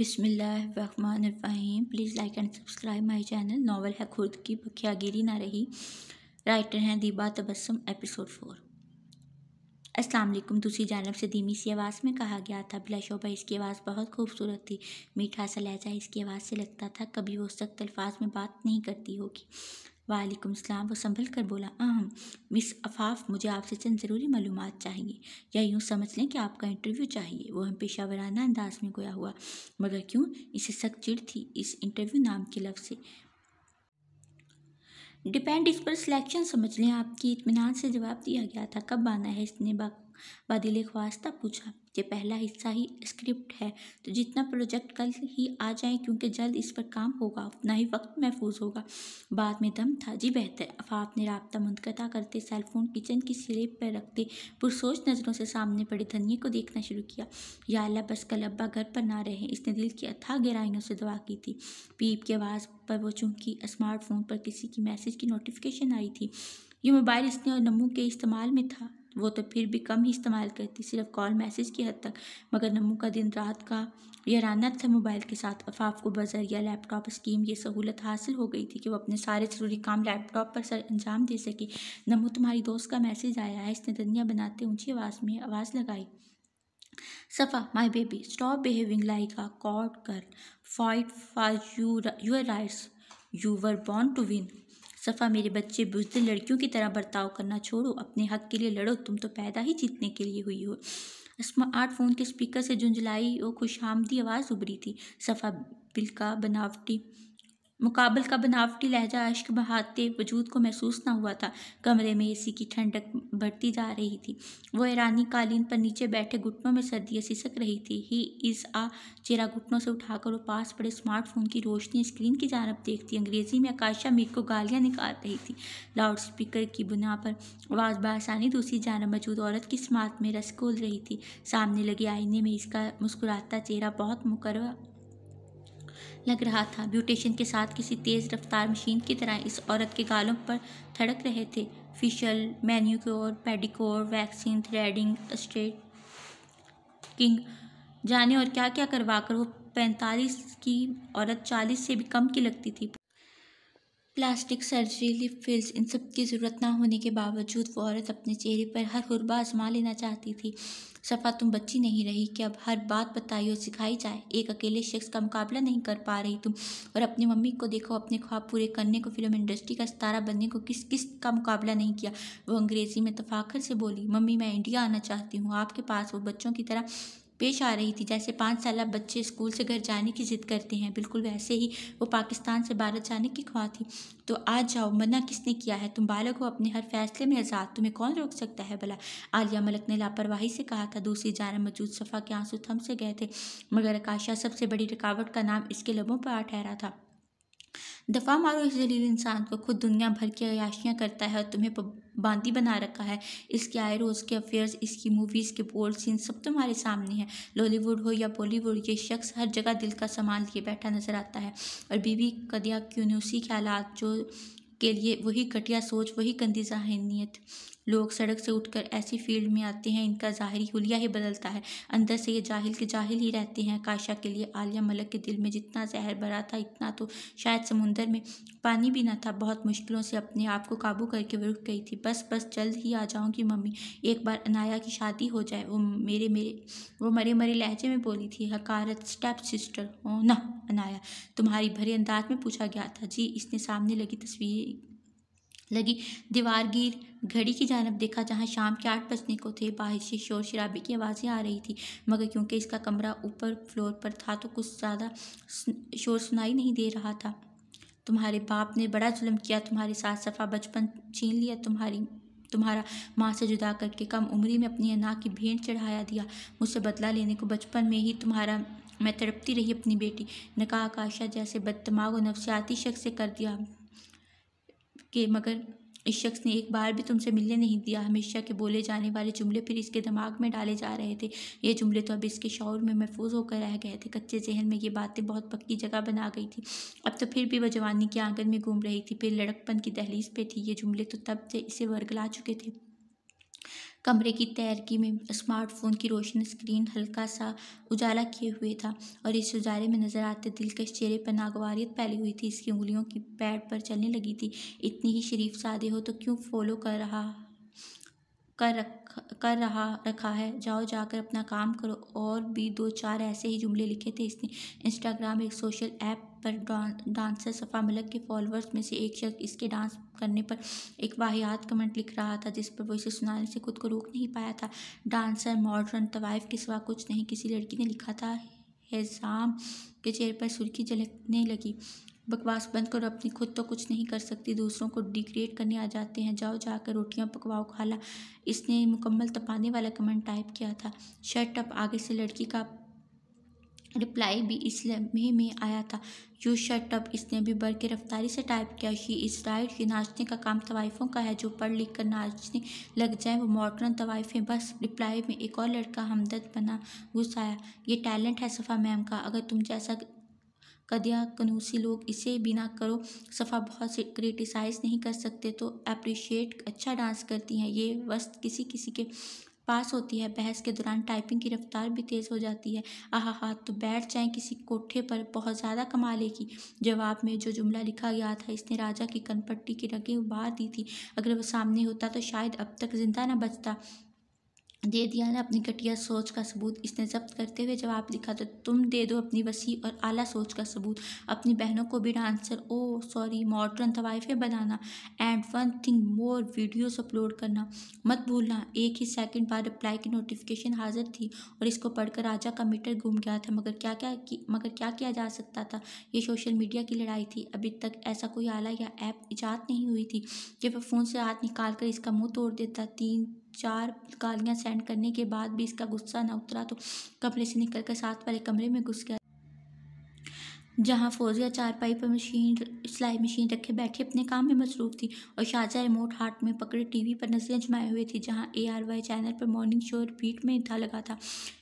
बिसमीम please like and subscribe my channel novel है खुद की गिरी ना रही राइटर हैं दीबा तबसम एपिसोड फोर असलम दूसरी जानब से धीमी सी आवाज़ में कहा गया था बिला शोभा इसकी आवाज़ बहुत खूबसूरत थी मीठा सा लहजा इसकी आवाज़ से लगता था कभी वो सख्त अल्फाज में बात नहीं करती होगी वालेकुम सलाम वो संभल कर बोला आम मिस अफाफ मुझे आपसे चंद ज़रूरी मालूम चाहिए या यूँ समझ लें कि आपका इंटरव्यू चाहिए वह हम पेशा वराना अंदाज में गोया हुआ मगर क्यों इसे सख चिड़ थी इस इंटरव्यू नाम के लफ्ज़ से डिपेंड इस पर सिलेक्शन समझ लें आपकी इतमान से जवाब दिया गया था कब आना है इसने बा बादिल ख्वास्ता पूछा ये पहला हिस्सा ही स्क्रिप्ट है तो जितना प्रोजेक्ट कल ही आ जाए क्योंकि जल्द इस पर काम होगा उतना ही वक्त महफूज होगा बाद में दम था जी बेहतर अफाफ ने रबता मुंतकता करते सेलफोन किचन की स्लेब पर रखते पुरसोच नज़रों से सामने पड़े धनिए को देखना शुरू किया या अल्लाह बस कल अब्बा घर पर ना रहे इसने दिल की अथाह गहराइयों से दुआ की थी पीप की आवाज़ पर वो चूंकि स्मार्टफोन पर किसी की मैसेज की नोटिफिकेशन आई थी ये मोबाइल इसने और नमू के इस्तेमाल में था वो तो फिर भी कम ही इस्तेमाल करती सिर्फ कॉल मैसेज की हद तक मगर नमू का दिन रात का यराना था मोबाइल के साथ अफाफ को बज़र या लैपटॉप स्कीम ये सहूलत हासिल हो गई थी कि वो अपने सारे ज़रूरी काम लैपटॉप पर सर अंजाम दे सके नमू तुम्हारी दोस्त का मैसेज आया है इसने दनिया बनाते ऊँची आवाज़ में आवाज़ लगाई Safa my baby stop behaving like a cod girl fight for you your rights you were born to win Safa मेरे बच्चे बुजदिल लड़कियों की तरह बर्ताव करना छोड़ो अपने हक के लिए लड़ो तुम तो पैदा ही जीतने के लिए हुई हो स्मार्ट फ़ोन के स्पीकर से झुंझलाई और खुशहामदी आवाज़ उभरी थी सफ़ा बिल्का बनावटी मुकाबल का बनावटी लहजा अश्क बहाते वजूद को महसूस ना हुआ था कमरे में एसी की ठंडक बढ़ती जा रही थी वो ईरानी कालीन पर नीचे बैठे घुटनों में सर्दियाँ सिसक रही थी ही इस आ चेहरा घुटनों से उठाकर वो पास पड़े स्मार्टफोन की रोशनी स्क्रीन की जानब देखती अंग्रेज़ी में आकाशा मीर को गालियाँ निकाल रही थी लाउड स्पीकर की बुना पर आवाज़ बसानी दूसरी जानब मौजूद औरत की स्मार्ट में रस खोल रही थी सामने लगे आईने में इसका मुस्कुराता चेहरा बहुत मुकर लग रहा था ब्यूटेशन के साथ किसी तेज़ रफ्तार मशीन की तरह इस औरत के गालों पर थड़क रहे थे facial manicure pedicure waxing threading straightening जाने और क्या क्या करवा कर वो पैंतालीस की औरत चालीस से भी कम की लगती थी प्लास्टिक सर्जरी लिप फिल्स इन सब की ज़रूरत ना होने के बावजूद वो औरत अपने चेहरे पर हर हरबा आजमा लेना चाहती थी सफ़ा तुम बच्ची नहीं रही कि अब हर बात बताई और सिखाई जाए एक अकेले शख्स का मुकाबला नहीं कर पा रही तुम और अपनी मम्मी को देखो अपने ख्वाब पूरे करने को फिल्म इंडस्ट्री का सितारा बनने को किस किस का मुकाबला नहीं किया वो अंग्रेज़ी में तफाखर से बोली मम्मी मैं इंडिया आना चाहती हूँ आपके पास वो बच्चों की तरह पेश आ रही थी जैसे पाँच साल बच्चे स्कूल से घर जाने की ज़िद करते हैं बिल्कुल वैसे ही वो पाकिस्तान से भारत जाने की ख्वाह थी तो आज जाओ मना किसने किया है तुम बालक हो अपने हर फैसले में आज़ाद तुम्हें कौन रोक सकता है भला आलिया मलक ने लापरवाही से कहा था दूसरी जाना मौजूद सफ़ा के आंसू थम से गए थे मगर आकाशा सबसे बड़ी रुकावट का नाम इसके लबों पर आ ठहरा था दफ़ा मारो इस जलील इंसान को खुद दुनिया भर की अयाशियाँ करता है और तुम्हें बांदी बना रखा है इसके आए रोज़ के अफेयर्स इसकी मूवीज़ के बोल्ड सीन सब तुम्हारे सामने हैं लॉलीवुड हो या बॉलीवुड ये शख्स हर जगह दिल का सामान लिए बैठा नजर आता है और बीवी कदिया क्यूनूसी उसी ख्याल जो के लिए वही घटिया सोच वही गंदी जहनीत लोग सड़क से उठकर ऐसी फील्ड में आते हैं इनका ज़ाहरी हुलिया ही बदलता है अंदर से ये जाहिल के जाहिल ही रहते हैं काशा के लिए आलिया मलक के दिल में जितना जहर भरा था इतना तो शायद समुंदर में पानी भी ना था बहुत मुश्किलों से अपने आप को काबू करके वो रुक गई थी बस बस जल्द ही आ जाऊँगी मम्मी एक बार अनाया की शादी हो जाए वो मेरे मेरे वो मरे मरे लहजे में बोली थी हकारत स्टेप सिस्टर हो ना अनाया तुम्हारी भरे अंदाज में पूछा गया था जी इसने सामने लगी तस्वीर लगी दीवारगीर घड़ी की जानब देखा जहाँ शाम के आठ बजने को थे बाहर से शोर शराबे की आवाज़ें आ रही थी मगर क्योंकि इसका कमरा ऊपर फ्लोर पर था तो कुछ ज़्यादा शोर सुनाई नहीं दे रहा था तुम्हारे बाप ने बड़ा जुल्म किया तुम्हारे साथ सफ़ा बचपन छीन लिया तुम्हारी तुम्हारा माँ से जुदा करके कम उम्री में अपनी अना की भेंट चढ़ाया दिया मुझसे बदला लेने को बचपन में ही तुम्हारा मैं तड़पती रही अपनी बेटी नका आकाशा जैसे बदतमाग और नफसियाती शख्स से कर दिया कि मगर इस शख्स ने एक बार भी तुमसे मिलने नहीं दिया हमेशा के बोले जाने वाले जुमले फिर इसके दिमाग में डाले जा रहे थे ये जुमले तो अब इसके शौर में महफूज होकर रह गए थे कच्चे जहन में ये बातें बहुत पक्की जगह बना गई थी अब तो फिर भी वह जवानी के आंगन में घूम रही थी फिर लड़कपन की दहलीज पे थी ये जुमले तो तब से इसे वर्गला चुके थे कमरे की तैरकी में स्मार्टफोन की रोशनी स्क्रीन हल्का सा उजाला किए हुए था और इस उजाले में नजर आते दिलकश चेहरे पर नागवारियत फैली हुई थी इसकी उंगलियों की पैड पर चलने लगी थी इतनी ही शरीफ सादे हो तो क्यों फॉलो कर रहा कर रख कर रहा रखा है जाओ जाकर अपना काम करो और भी दो चार ऐसे ही जुमले लिखे थे इसने इंस्टाग्राम एक सोशल ऐप पर डांसर सफ़ा मलक के फॉलोअर्स में से एक शख्स इसके डांस करने पर एक वाहियात कमेंट लिख रहा था जिस पर वो इसे सुनाने से खुद को रोक नहीं पाया था डांसर मॉडर्न तवाइफ के सिवा कुछ नहीं किसी लड़की ने लिखा था हेजाम के चेहरे पर सुर्खी झलकने लगी बकवास बंद करो अपनी खुद तो कुछ नहीं कर सकती दूसरों को डिग्रेड करने आ जाते हैं जाओ जाकर रोटियां पकवाओ खाला इसने मुकम्मल तपाने वाला कमेंट टाइप किया था शर्ट अप आगे से लड़की का रिप्लाई भी इस लम्हे में आया था यू शर्ट अप इसने भी बढ़ के रफ्तारी से टाइप किया शी इस राइट ये नाचने का काम तवाइफ़ों का है जो पढ़ लिख कर नाचने लग जाए वो मॉडर्न तवाइफ बस रिप्लाई में एक और लड़का हमदर्द बना गुस्साया ये टैलेंट है सफ़ा मैम का अगर तुम जैसा कदिया कनूसी लोग इसे बिना करो सफ़ा बहुत से क्रिटिसाइज़ नहीं कर सकते तो अप्रिशिएट अच्छा डांस करती हैं ये वस्त किसी किसी के पास होती है बहस के दौरान टाइपिंग की रफ्तार भी तेज़ हो जाती है आह हा तो बैठ जाए किसी कोठे पर बहुत ज़्यादा कमा लेगी जवाब में जो जुमला लिखा गया था इसने राजा की कनपट्टी की रगें उबार दी थी अगर वह सामने होता तो शायद अब तक जिंदा ना बचता दे दिया है अपनी घटिया सोच का सबूत इसने जब्त करते हुए जवाब लिखा तो तुम दे दो अपनी वसी और आला सोच का सबूत अपनी बहनों को भी डांसर ओ सॉरी मॉडर्न तवाइफें बनाना and one thing more videos upload करना मत भूलना एक ही सेकंड बाद अप्लाई की नोटिफिकेशन हाजिर थी और इसको पढ़कर राजा का मीटर घूम गया था मगर क्या क्या की, मगर क्या किया जा सकता था ये सोशल मीडिया की लड़ाई थी अभी तक ऐसा कोई आला या ऐप ईजाद नहीं हुई थी जब फ़ोन से हाथ निकाल कर इसका मुँह तोड़ देता तीन चार गालियाँ सेंड करने के बाद भी इसका गुस्सा न उतरा तो कमरे से निकलकर साथ वाले कमरे में घुस गया जहाँ फौजिया पाई पर मशीन सिलाई मशीन रखे बैठी अपने काम में मसरूफ थी और शाहजहाँ रिमोट हार्ट में पकड़े टीवी पर नजरें जमाए हुए थी जहाँ ए आर वाई चैनल पर मॉर्निंग शो रिपीट में था लगा था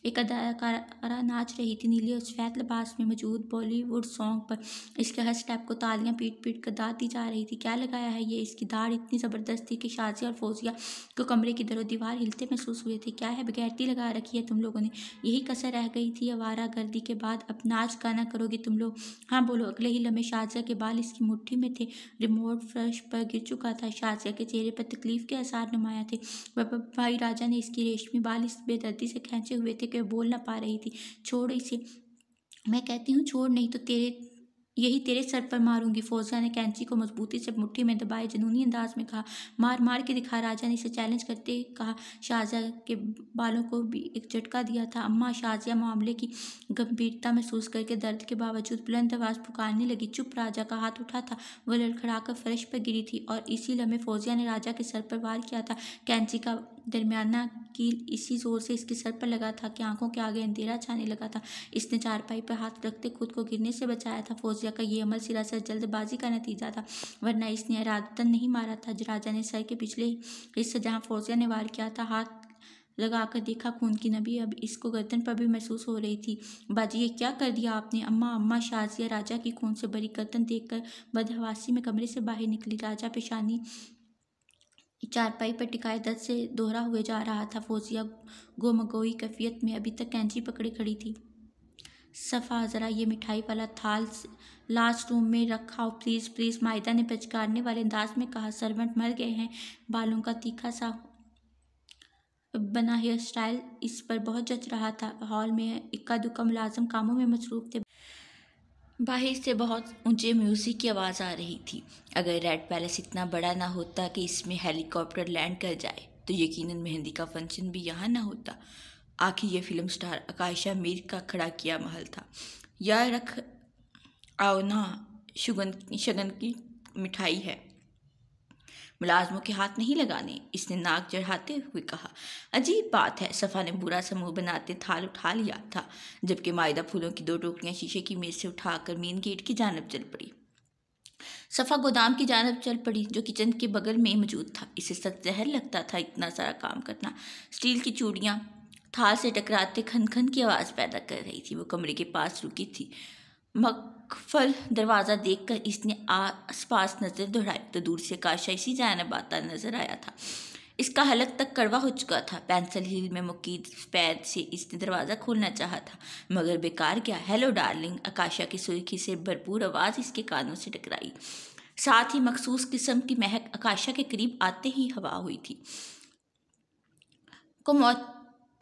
एक अदाकारा नाच रही थी नीले और सफेद लिबास में मौजूद बॉलीवुड सॉन्ग पर इसके हर स्टेप को तालियां पीट पीट कर दाती जा रही थी क्या लगाया है ये इसकी दाढ़ इतनी ज़बरदस्त थी कि शाजिया और फौजिया को कमरे की दरों दीवार हिलते महसूस हुए थे क्या है बगैरती लगा रखी है तुम लोगों ने यही कसर रह गई थी अवारा गर्दी के बाद अब नाच गाना करोगे तुम लोग हाँ बोलो अगले ही लम्हे शाहजहा के बाल इसकी मुट्ठी में थे रिमोट फ्रश पर गिर चुका था शाहजहा के चेहरे पर तकलीफ के आसार नुमाया थे भाई राजा ने इसकी रेशमी बाल इस बेदर्दी से खींचे हुए थे कि बोल ना पा रही थी छोड़ इसे मैं कहती हूँ छोड़ नहीं तो तेरे यही तेरे सर पर मारूंगी फौजिया ने कैंची को मजबूती से मुट्ठी में दबाए जनूनी अंदाज में कहा मार मार के दिखा राजा ने इसे चैलेंज करते कहा शाहजहा के बालों को भी एक झटका दिया था अम्मा शाहजिया मामले की गंभीरता महसूस करके दर्द के बावजूद बुलंद आवाज़ पुकारने लगी चुप राजा का हाथ उठा था वह लड़खड़ाकर फर्श पर गिरी थी और इसी लम्हे फौजिया ने राजा के सर पर वार किया था कैंची का दरमियाना कील इसी जोर से इसके सर पर लगा था कि आंखों के आगे अंधेरा छाने लगा था इसने चारपाई पर हाथ रखते खुद को गिरने से बचाया था फौजिया का यह अमल सिरासर जल्दबाजी का नतीजा था वरना इसने इरादतन नहीं मारा था राजा ने सर के पिछले हिस्से जहाँ फौजिया ने वार किया था हाथ लगा कर देखा खून की नबी अब इसको गर्दन पर भी महसूस हो रही थी बाजी ये क्या कर दिया आपने अम्मा अम्मा शाजिया राजा की खून से भरी गर्दन देखकर बदहवासी में कमरे से बाहर निकली राजा पेशानी चारपाई पर टिकाए दर्द से दोहरा हुए जा रहा था फौजिया गोमगोई कैफियत में अभी तक कैंची पकड़ी खड़ी थी सफ़ा ज़रा ये मिठाई वाला थाल लास्ट रूम में रखाओ प्लीज़ प्लीज़ मायदा ने पचकारने वाले अंदाज में कहा सर्वेंट मर गए हैं बालों का तीखा सा बना हेयर स्टाइल इस पर बहुत जच रहा था हॉल में इक्का दुक्का मुलाजम कामों में मसरूफ थे बाहर से बहुत ऊंचे म्यूज़िक की आवाज़ आ रही थी अगर रेड पैलेस इतना बड़ा ना होता कि इसमें हेलीकॉप्टर लैंड कर जाए तो यकीनन मेहंदी का फंक्शन भी यहाँ ना होता आखिर यह फिल्म स्टार आकाशा मीर का खड़ा किया महल था यह रख ना शगन शगन की मिठाई है मुलाजमों के हाथ नहीं लगाने इसने नाक चढ़ाते हुए कहा अजीब बात है सफ़ा ने बुरा सा मुँह बनाते थाल उठा लिया था जबकि मायदा फूलों की दो टोकरियाँ शीशे की मेज से उठाकर मेन गेट की जानब चल पड़ी सफ़ा गोदाम की जानब चल पड़ी जो किचन के बगल में मौजूद था इसे सख्त जहर लगता था इतना सारा काम करना स्टील की चूड़ियाँ थाल से टकराते खनखन की आवाज़ पैदा कर रही थी वो कमरे के पास रुकी थी मक फल दरवाज़ा देखकर इसने आस पास नज़र दोहराई तो दूर से काशा इसी जानब आता नज़र आया था इसका हलक तक कड़वा हो चुका था पेंसिल हिल में मुकीद पैर से इसने दरवाज़ा खोलना चाहा था मगर बेकार क्या हेलो डार्लिंग आकाशा की सुर्खी से भरपूर आवाज़ इसके कानों से टकराई साथ ही मखसूस किस्म की महक आकाशा के करीब आते ही हवा हुई थी को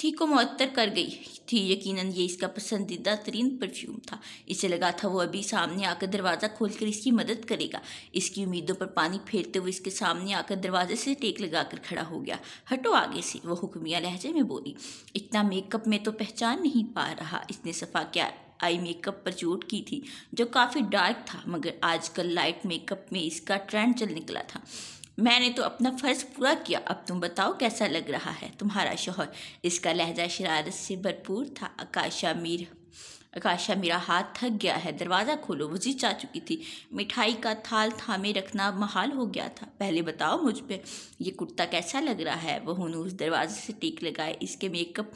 थी को मअतर कर गई थी यकीनन ये इसका पसंदीदा तरीन परफ्यूम था इसे लगा था वो अभी सामने आकर दरवाज़ा खोलकर इसकी मदद करेगा इसकी उम्मीदों पर पानी फेरते हुए इसके सामने आकर दरवाजे से टेक लगाकर खड़ा हो गया हटो आगे से वो हुक्मिया लहजे में बोली इतना मेकअप में तो पहचान नहीं पा रहा इसने सफ़ा क्या आई मेकअप पर चोट की थी जो काफ़ी डार्क था मगर आजकल लाइट मेकअप में इसका ट्रेंड चल निकला था मैंने तो अपना फ़र्ज़ पूरा किया अब तुम बताओ कैसा लग रहा है तुम्हारा शोहर इसका लहजा शरारत से भरपूर था आकाशा मीर आकाशा मेरा हाथ थक गया है दरवाज़ा खोलो जीत जा चुकी थी मिठाई का थाल थामे रखना महाल हो गया था पहले बताओ मुझ पर यह कुर्ता कैसा लग रहा है वह उस दरवाजे से टीक लगाए इसके मेकअप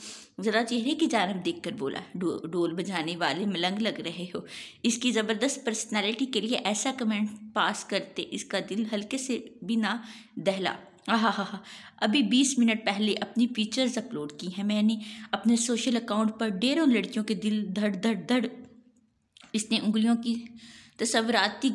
ज़रा चेहरे की जानब देख कर बोला डो, बजाने वाले मलंग लग रहे हो इसकी ज़बरदस्त पर्सनैलिटी के लिए ऐसा कमेंट पास करते इसका दिल हल्के से भी ना दहला हाँ हाँ हाँ अभी बीस मिनट पहले अपनी पिक्चर्स अपलोड की हैं मैंने अपने सोशल अकाउंट पर डेढ़ों लड़कियों के दिल धड़ धड़ धड़ इसने उंगलियों की तो सबराती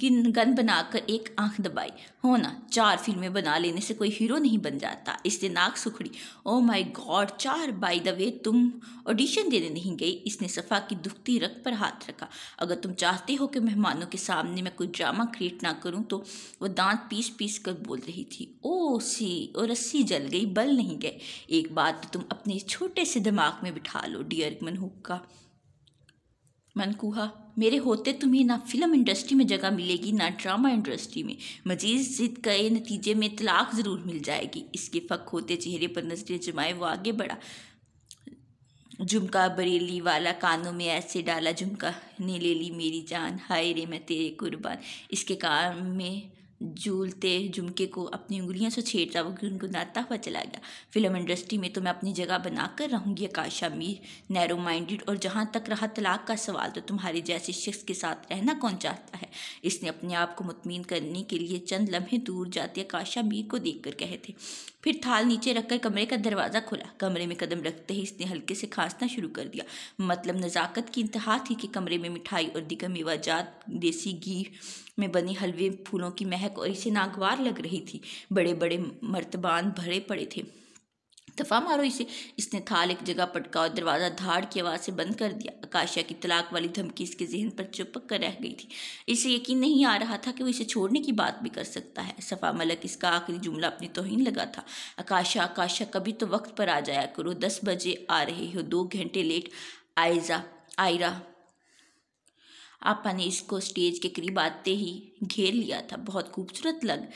गिन गन बनाकर एक आंख दबाई हो ना चार फिल्में बना लेने से कोई हीरो नहीं बन जाता इसने नाक सुखड़ी ओ माय गॉड चार बाय द वे तुम ऑडिशन देने नहीं गई इसने सफ़ा की दुखती रख पर हाथ रखा अगर तुम चाहते हो कि मेहमानों के सामने मैं कोई ड्रामा क्रिएट ना करूं तो वो दांत पीस पीस कर बोल रही थी ओ oh, सी और रस्सी जल गई बल नहीं गए एक बात तो तुम अपने छोटे से दिमाग में बिठा लो डियर मनहूक का मनकूहा मेरे होते तुम्हें ना फिल्म इंडस्ट्री में जगह मिलेगी ना ड्रामा इंडस्ट्री में मजीद जिद के नतीजे में तलाक ज़रूर मिल जाएगी इसके फ़क होते चेहरे पर नजरें जमाए वो आगे बढ़ा झुमका बरेली वाला कानों में ऐसे डाला झुमका ने ले ली मेरी जान हाय रे मैं तेरे कुर्बान इसके काम में झूलते झुमके को अपनी उंगलियों से छेड़ता हुआ गुनगुनाता हुआ चला गया फिल्म इंडस्ट्री में तो मैं अपनी जगह बनाकर रहूँगी आकाशा मीर नैरो माइंडेड और जहाँ तक रहा तलाक का सवाल तो तुम्हारे जैसे शख्स के साथ रहना कौन चाहता है इसने अपने आप को मुतमिन करने के लिए चंद लम्हे दूर जाते आकाशा मीर को देख कर कहे थे फिर थाल नीचे रखकर कमरे का दरवाज़ा खोला कमरे में कदम रखते ही इसने हल्के से खांसना शुरू कर दिया मतलब नज़ाकत की इंतहा थी कि कमरे में मिठाई और दिगर मेवाजात देसी घी में बनी हलवे फूलों की महक और इसे नागवार लग रही थी बड़े बड़े मर्तबान भरे पड़े थे दफा मारो इसे इसने थाल एक जगह पटका और दरवाज़ा धाड़ की आवाज़ से बंद कर दिया आकाशिया की तलाक वाली धमकी इसके जहन पर चुपक कर रह गई थी इसे यकीन नहीं आ रहा था कि वो इसे छोड़ने की बात भी कर सकता है सफ़ा मलक इसका आखिरी जुमला अपनी तोहिन लगा था आकाशा आकाशा कभी तो वक्त पर आ जाया करो दस बजे आ रहे हो दो घंटे लेट आयजा आयरा आपा ने इसको स्टेज के करीब आते ही घेर लिया था बहुत खूबसूरत लग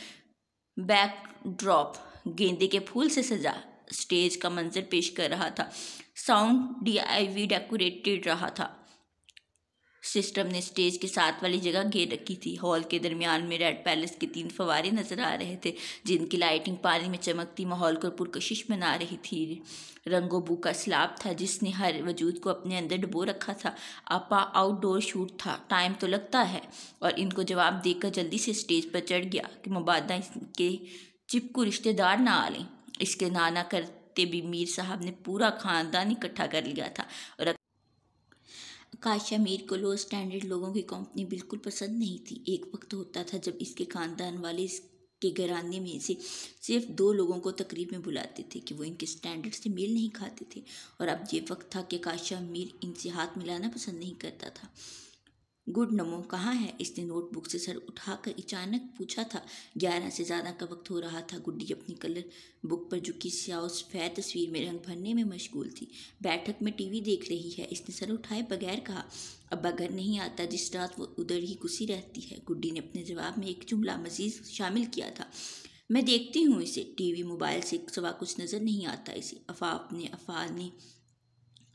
बैक ड्रॉप गेंदे के फूल से सजा स्टेज का मंजर पेश कर रहा था साउंड डी डेकोरेटेड रहा था सिस्टम ने स्टेज के साथ वाली जगह घेर रखी थी हॉल के दरमियान में रेड पैलेस के तीन फवारे नजर आ रहे थे जिनकी लाइटिंग पानी में चमकती माहौल को पुरकशिश बना रही थी रंगोबू का स्लाब था जिसने हर वजूद को अपने अंदर डुबो रखा था आपा आउटडोर शूट था टाइम तो लगता है और इनको जवाब देकर जल्दी से स्टेज पर चढ़ गया कि मुबादा इसके चिपकू रिश्तेदार ना आ लें इसके नाना करते भी मीर साहब ने पूरा खानदान इकट्ठा कर लिया था और काशा अमीर को लो स्टैंडर्ड लोगों की कंपनी बिल्कुल पसंद नहीं थी एक वक्त होता था जब इसके खानदान वाले इसके घरानी में से सिर्फ दो लोगों को तकरीब में बुलाते थे कि वो इनके स्टैंडर्ड से मेल नहीं खाते थे और अब ये वक्त था कि काशा अमीर इनसे हाथ मिलाना पसंद नहीं करता था गुड नमो कहाँ है इसने नोटबुक से सर उठाकर अचानक पूछा था ग्यारह से ज़्यादा का वक्त हो रहा था गुड्डी अपनी कलर बुक पर झुकी स्याह सफ़ैद तस्वीर में रंग भरने में मशगूल थी बैठक में टीवी देख रही है इसने सर उठाए बगैर कहा अब्बा घर नहीं आता जिस रात वो उधर ही घुसी रहती है गुड्डी ने अपने जवाब में एक जुमला मजीद शामिल किया था मैं देखती हूँ इसे टीवी मोबाइल से सवा कुछ नज़र नहीं आता इसे अफाफ ने अफाज ने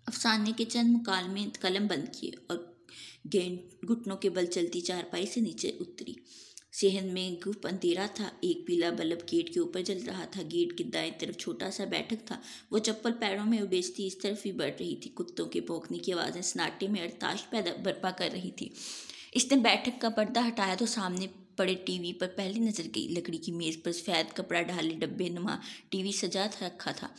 अफसाने के चंद मुकालमे कलम बंद किए और गेंद घुटनों के बल चलती चारपाई से नीचे उतरी सेहन में गुप अंधेरा था एक पीला बल्ब गेट के ऊपर जल रहा था गेट के दाएं तरफ छोटा सा बैठक था वो चप्पल पैरों में उबेजती इस तरफ ही बढ़ रही थी कुत्तों के भौंकने की आवाज़ें सनाटे में अड़ताश पैदा बर्पा कर रही थी इसने बैठक का पर्दा हटाया तो सामने पड़े टीवी पर पहली नज़र गई लकड़ी की मेज़ पर सफ़ेद कपड़ा ढाले डब्बे नुमा टीवी सजा था रखा था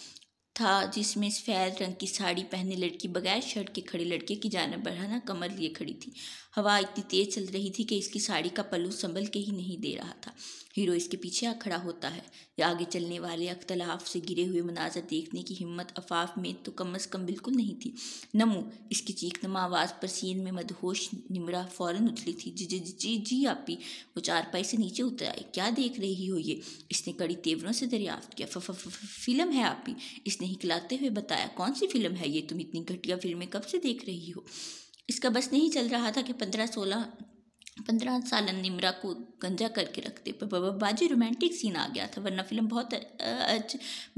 था जिसमें सफ़ेद रंग की साड़ी पहने लड़की बगैर शर्ट के खड़े लड़के की जानब बढ़ाना कमर लिए खड़ी थी हवा इतनी तेज चल रही थी कि इसकी साड़ी का पल्लू संभल के ही नहीं दे रहा था हीरो इसके पीछे आ खड़ा होता है या आगे चलने वाले अख्तलाफ से गिरे हुए मनाजर देखने की हिम्मत अफाफ में तो कम अज़ कम बिल्कुल नहीं थी नमो इसकी चीखनमा आवाज़ पर सीन में मदहोश निमरा फ़ौरन उछली थी जी जी जी जी आपी वो चारपाई से नीचे उतर आई क्या देख रही हो ये इसने कड़ी तेवरों से दरियाफ्त किया फिल्म है आपी इसने हिकलाते हुए बताया कौन सी फिल्म है ये तुम इतनी घटिया फिल्में कब से देख रही हो इसका बस नहीं चल रहा था कि पंद्रह सोलह पंद्रह साल निमरा को गंजा करके रखते पर बाजी रोमांटिक सीन आ गया था वरना फिल्म बहुत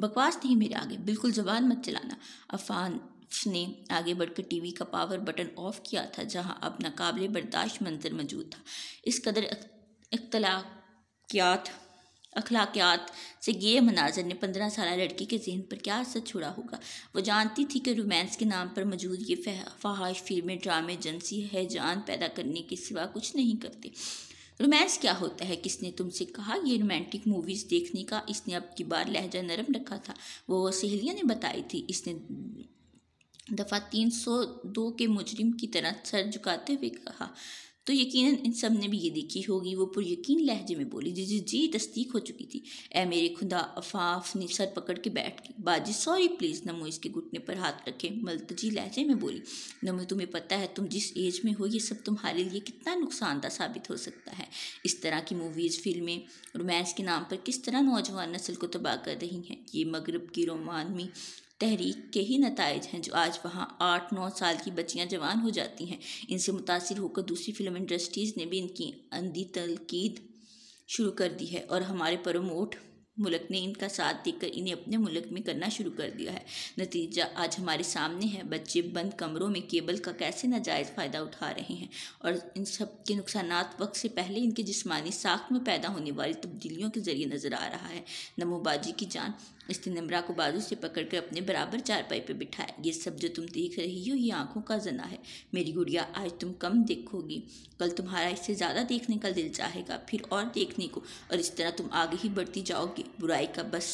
बकवास नहीं मेरे आगे बिल्कुल जबान मत चलाना अफान ने आगे बढ़कर टीवी का पावर बटन ऑफ किया था जहां अब काबिल बर्दाश्त मंजर मौजूद था इस कदर अख्तलाकियात अखलाकियात से ये मनाजर ने पंद्रह साल लड़की के जहन पर क्या असर छुड़ा होगा वो जानती थी कि रोमांस के नाम पर मौजूद ये फहाश फिल्में ड्रामे एजेंसी है जान पैदा करने के सिवा कुछ नहीं करते रोमांस क्या होता है किसने तुमसे कहा ये रोमांटिक मूवीज़ देखने का इसने अब की बार लहजा नरम रखा था वो, वो सहेलियाँ ने बताई थी इसने दफ़ा तीन सौ दो के मुजरिम की तरह सर झुकाते हुए कहा तो यकीनन इन सब ने भी ये देखी होगी वो पुरयकीन लहजे में बोली जी जी तस्दीक हो चुकी थी ए मेरे खुदा अफाफ ने सर पकड़ के बैठ गई बाजी सॉरी प्लीज़ नमो इसके घुटने पर हाथ रखे मलतजी लहजे में बोली नमो तुम्हें पता है तुम जिस एज में हो ये सब तुम्हारे लिए कितना नुकसानदा साबित हो सकता है इस तरह की मूवीज़ फिल्में रोमांस के नाम पर किस तरह नौजवान नस्ल को तबाह कर रही हैं ये मगरब की रोमानवी तहरीक के ही नतज हैं जो आज वहाँ आठ नौ साल की बच्चियाँ जवान हो जाती हैं इनसे मुतासर होकर दूसरी फिल्म इंडस्ट्रीज़ ने भी इनकी अंधी तनकीद शुरू कर दी है और हमारे प्रमोट मुल्क ने इनका साथ देकर इन्हें अपने मुल्क में करना शुरू कर दिया है नतीजा आज हमारे सामने है बच्चे बंद कमरों में केबल का कैसे नाजायज़ फ़ायदा उठा रहे हैं और इन सब के नुकसान वक्त से पहले इनके जिस्मानी साख में पैदा होने वाली तब्दीलियों के ज़रिए नज़र आ रहा है नमोबाजी की जान उसने नम्रा को बाजू से पकड़कर अपने बराबर चारपाई पर बिठाया ये सब जो तुम देख रही हो ये आंखों का जना है मेरी गुड़िया आज तुम कम देखोगी कल तुम्हारा इससे ज़्यादा देखने का दिल चाहेगा फिर और देखने को और इस तरह तुम आगे ही बढ़ती जाओगी बुराई का बस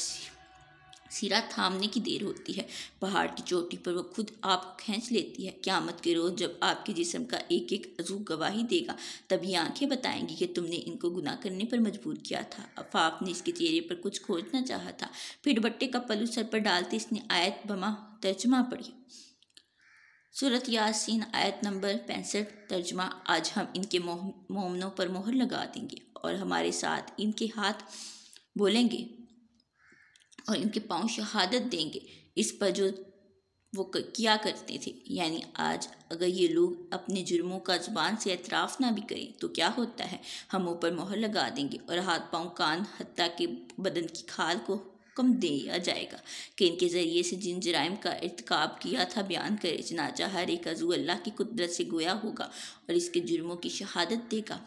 सिरा थामने की देर होती है पहाड़ की चोटी पर वो खुद आप खींच लेती है क्यामत के रोज़ जब आपके जिसम का एक एक अजू गवाही देगा तभी आंखें बताएंगी कि तुमने इनको गुनाह करने पर मजबूर किया था अफाफ ने इसके चेहरे पर कुछ खोजना चाहा था फिर बट्टे का पलू सर पर डालते इसने आयत बमा तर्जमा पढ़ी सूरत यासीन आयत नंबर पैंसठ तर्जमा आज हम इनके मोमनों पर मोहर लगा देंगे और हमारे साथ इनके हाथ बोलेंगे और इनके पाँव शहादत देंगे इस पर जो वो किया करते थे यानी आज अगर ये लोग अपने जुर्मों का ज़बान से एतराफ़ ना भी करें तो क्या होता है हम ऊपर मोहर लगा देंगे और हाथ पाँव कान हती के बदन की खाल को हुक्म दिया जाएगा कि इनके ज़रिए से जिन जराइम का इरतकब किया था बयान करे चनाचा हर एक अजू अल्लाह की कुदरत से गोया होगा और इसके जुर्मों की शहादत देगा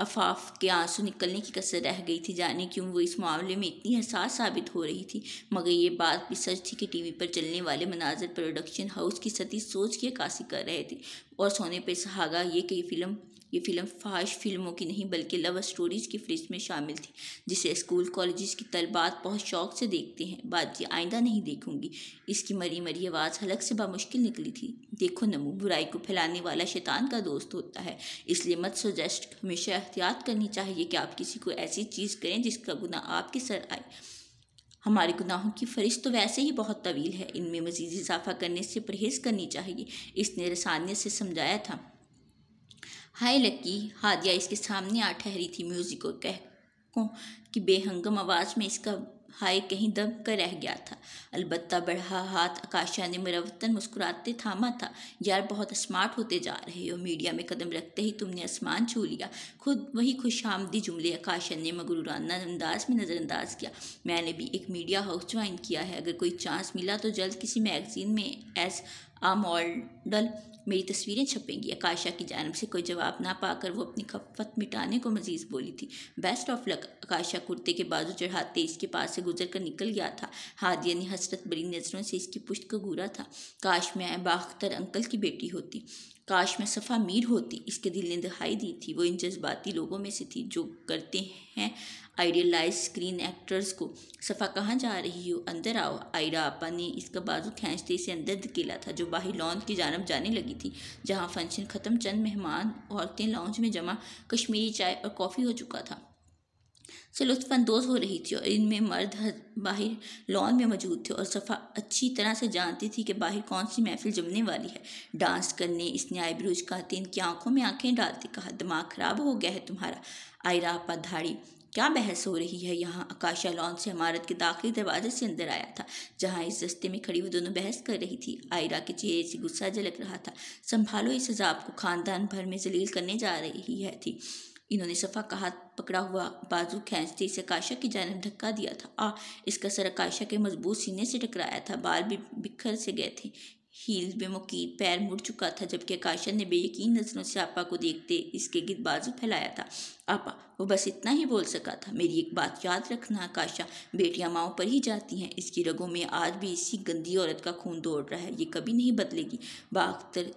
अफाफ के आंसू निकलने की कसर रह गई थी जाने क्यों वो इस मामले में इतनी हसास साबित हो रही थी मगर ये बात भी सच थी कि टीवी पर चलने वाले मनाजर प्रोडक्शन हाउस की सती सोच की अक्सी कर रहे थे और सोने पर सहागा ये कई फिल्म ये फिल्म फाश फिल्मों की नहीं बल्कि लव स्टोरीज की फ्रिज में शामिल थी जिसे स्कूल कॉलेजेस की तलबात बहुत शौक से देखते हैं बात ये आइंदा नहीं देखूंगी इसकी मरी मरी आवाज़ हलक से बामुश्किल निकली थी देखो नमू बुराई को फैलाने वाला शैतान का दोस्त होता है इसलिए मत सजेस्ट हमेशा एहतियात करनी चाहिए कि आप किसी को ऐसी चीज़ करें जिसका गुना आपके सर आए हमारे गुनाहों की फरिश्त तो वैसे ही बहुत तवील है इनमें मज़ीद इजाफा करने से परहेज़ करनी चाहिए इसने रसानियत से समझाया था हाय लक्की हादिया इसके सामने आ ठहरी थी म्यूज़िक और कह को कि बेहंगम आवाज़ में इसका हाय कहीं दब कर रह गया था अलबत्ता बढ़ा हाथ आकाशा ने मरवतन मुस्कुराते थामा था यार बहुत स्मार्ट होते जा रहे हो मीडिया में कदम रखते ही तुमने आसमान छू लिया खुद वही खुश आमदी जुमले आकाशा ने मगरूराना अंदाज में नज़रअंदाज किया मैंने भी एक मीडिया हाउस ज्वाइन किया है अगर कोई चांस मिला तो जल्द किसी मैगजीन में एज मॉडल मेरी तस्वीरें छपेंगी आकाशा की जानब से कोई जवाब ना पाकर वो अपनी खपत मिटाने को मजीज बोली थी बेस्ट ऑफ लक आकाशा कुर्ते के बाजू चढ़ाते इसके पास से गुजर कर निकल गया था हादिया ने हसरत बड़ी नज़रों से इसकी पुष्ट को घूरा था काश मैं बाख्तर अंकल की बेटी होती काश मैं सफ़ा मीर होती इसके दिल ने दिखाई दी थी वो इन जज्बाती लोगों में से थी जो करते हैं आइडियलाइज स्क्रीन एक्टर्स को सफ़ा कहाँ जा रही हो अंदर आओ आयरा आपा ने इसका बाजू खींचते इसे अंदर धकेला था जो बाहर लॉन्च की जानब जाने लगी थी जहाँ फंक्शन ख़त्म चंद मेहमान औरतें लॉन्च में जमा कश्मीरी चाय और कॉफ़ी हो चुका था से लुफानंदोज हो रही थी और इनमें मर्द बाहर लॉन में मौजूद थे और सफ़ा अच्छी तरह से जानती थी कि बाहर कौन सी महफिल जमने वाली है डांस करने इसने कहा थी इनकी आंखों में आंखें डालती कहा दिमाग ख़राब हो गया है तुम्हारा आयरा आपा धाड़ी क्या बहस हो रही है यहाँ आकाशा लॉन से इमारत के दाखिल दरवाजे से अंदर आया था जहाँ इस रस्ते में खड़ी वो दोनों बहस कर रही थी आयरा के चेहरे से गुस्सा झलक रहा था संभालो इस अजाब को खानदान भर में जलील करने जा रही है थी इन्होंने सफ़ा का हाथ पकड़ा हुआ बाजू खींचते इसे काशा की जानब धक्का दिया था आ इसका सर काशा के मजबूत सीने से टकराया था बाल भी बिखर से गए थे हील में मुकीद पैर मुड़ चुका था जबकि आकाशा ने बेयकीन नज़रों से आपा को देखते इसके गिर बाजू फैलाया था आपा वो बस इतना ही बोल सका था मेरी एक बात याद रखना आकाशा बेटियां माओ पर ही जाती हैं इसकी रगों में आज भी इसी गंदी औरत का खून दौड़ रहा है ये कभी नहीं बदलेगी बाख्तर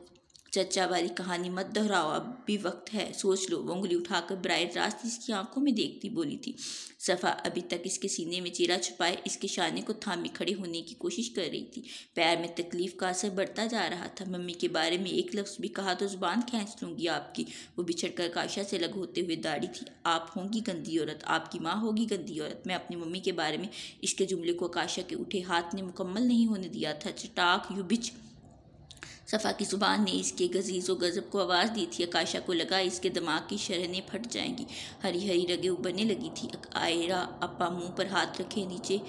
चर्चा वाली कहानी मत दोहराओ अब भी वक्त है सोच लो वो उंगली उठाकर ब्राइड रास्त इसकी आंखों में देखती बोली थी सफ़ा अभी तक इसके सीने में चेहरा छुपाए इसके शाने को थामे खड़े होने की कोशिश कर रही थी पैर में तकलीफ का असर बढ़ता जा रहा था मम्मी के बारे में एक लफ्ज़ भी कहा तो जुबान खींच लूँगी आपकी वो बिछड़ कर काशा से अलग होते हुए दाढ़ी थी आप होंगी गंदी औरत आपकी माँ होगी गंदी औरत मैं अपनी मम्मी के बारे में इसके जुमले को काशा के उठे हाथ ने मुकम्मल नहीं होने दिया था चटाक यू बिच सफ़ा की ज़ुबान ने इसके गजीज़ व गज़ब को आवाज़ दी थी आकाशा को लगा इसके दिमाग की शरहने फट जाएंगी हरी हरी रगे उबरने लगी थी आयरा अपा मुंह पर हाथ रखे नीचे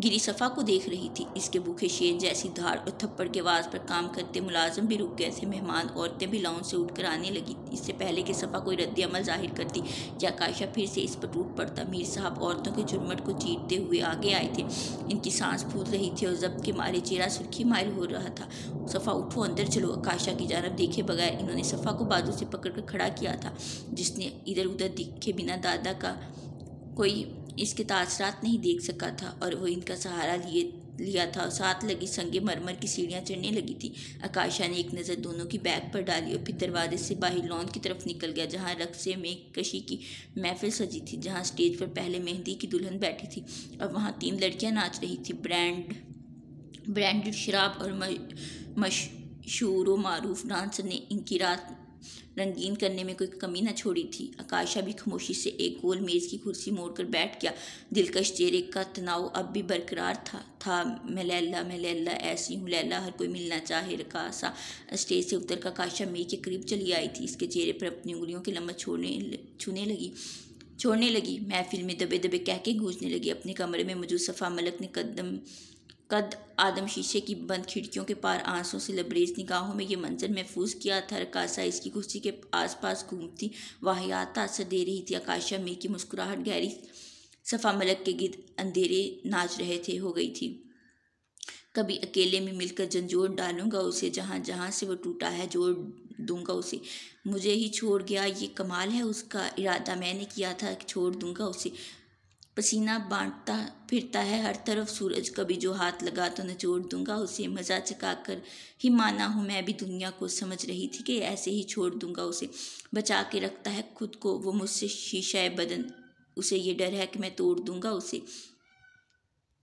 गिरी सफ़ा को देख रही थी इसके भूखे शेर जैसी धार और थप्पड़ के आवाज़ पर काम करते मुलाजम भी रुक गए थे मेहमान औरतें भी लाउन से उठकर आने लगी इससे पहले कि सफ़ा कोई रद्द अमल जाहिर करती या काशा फिर से इस पर टूट पड़ता मीर साहब औरतों के झुरमट को चीरते हुए आगे आए थे इनकी सांस फूल रही थी और जब्त के मारे चेहरा सुर्खी मायल हो रहा था सफ़ा उठो अंदर चलो आकाशा की जानब देखे बगैर इन्होंने सफ़ा को बाजू से पकड़ खड़ा किया था जिसने इधर उधर दिखे बिना दादा का कोई इसके तासरात तो नहीं देख सका था और वो इनका सहारा लिए लिया था और साथ लगी संगे मरमर की सीढ़ियाँ चढ़ने लगी थी आकाशा ने एक नज़र दोनों की बैग पर डाली और फिर दरवाजे से बाहर लॉन की तरफ निकल गया जहाँ रक्से में कशी की महफिल सजी थी जहाँ स्टेज पर पहले मेहंदी की दुल्हन बैठी थी और वहाँ तीन लड़कियाँ नाच रही थी ब्रांड ब्रांडेड शराब और मशहूर मरूफ डांसर ने इनकी रात रंगीन करने में कोई कमी ना छोड़ी थी आकाशा भी खामोशी से एक गोल मेज़ की कुर्सी मोड़कर बैठ गया दिलकश चेहरे का तनाव अब भी बरकरार था था मैं लैला मैं लैला ऐसी हूँ लैला हर कोई मिलना चाहे रखा सा स्टेज से उतर का आकाशा मेज के करीब चली आई थी इसके चेहरे पर अपनी उंगलियों के लम्बा छोड़ने छूने लगी छोड़ने लगी महफिल में दबे दबे कह के गूंजने लगी अपने कमरे में मौजूद सफ़ा मलक ने कदम कद आदम शीशे की बंद खिड़कियों के पार आंसू से लबरेज निगाहों में ये मंजर महफूज किया थर कासा इसकी कुर्सी के आसपास घूमती वाहियात असर दे रही थी आकाशा मीर की मुस्कुराहट गहरी सफ़ा मलक के गिद अंधेरे नाच रहे थे हो गई थी कभी अकेले में मिलकर जंजोर डालूंगा उसे जहाँ जहाँ से वो टूटा है जोड़ दूंगा उसे मुझे ही छोड़ गया ये कमाल है उसका इरादा मैंने किया था छोड़ दूंगा उसे पसीना बांटता फिरता है हर तरफ सूरज कभी जो हाथ लगा तो नचोड़ दूंगा उसे मज़ा चका कर ही माना हूँ मैं भी दुनिया को समझ रही थी कि ऐसे ही छोड़ दूंगा उसे बचा के रखता है खुद को वो मुझसे शीशा बदन उसे ये डर है कि मैं तोड़ दूंगा उसे